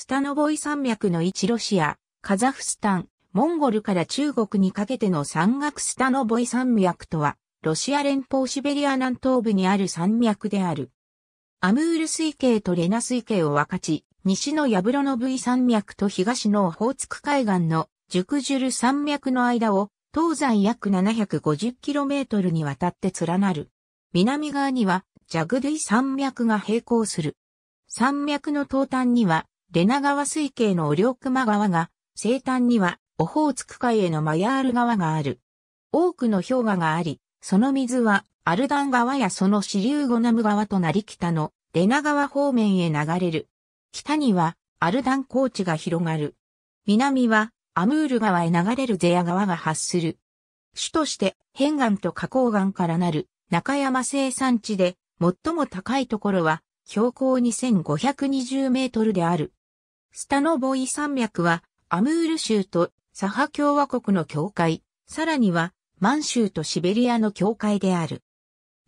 スタノボイ山脈の一ロシア、カザフスタン、モンゴルから中国にかけての山岳スタノボイ山脈とは、ロシア連邦シベリア南東部にある山脈である。アムール水系とレナ水系を分かち、西のヤブロノブイ山脈と東のオホーツク海岸のジュクジュル山脈の間を東西約 750km にわたって連なる。南側にはジャグドゥイ山脈が並行する。山脈の東端にはレナ川水系のオリョクマ川が、西端にはオホーツク海へのマヤール川がある。多くの氷河があり、その水はアルダン川やその支流ゴナム川となり北のレナ川方面へ流れる。北にはアルダン高地が広がる。南はアムール川へ流れるゼア川が発する。主として偏岸と花崗岩からなる中山生産地で最も高いところは標高2520メートルである。スタノボイ山脈は、アムール州とサハ共和国の境界、さらには、満州とシベリアの境界である。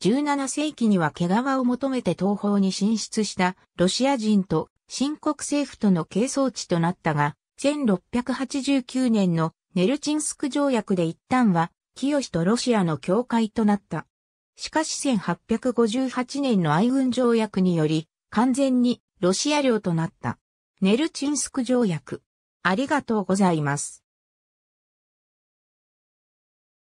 17世紀には毛皮を求めて東方に進出したロシア人と新国政府との係争地となったが、1689年のネルチンスク条約で一旦は、清とロシアの境界となった。しかし1858年の愛軍条約により、完全にロシア領となった。ネルチンスク条約。ありがとうございます。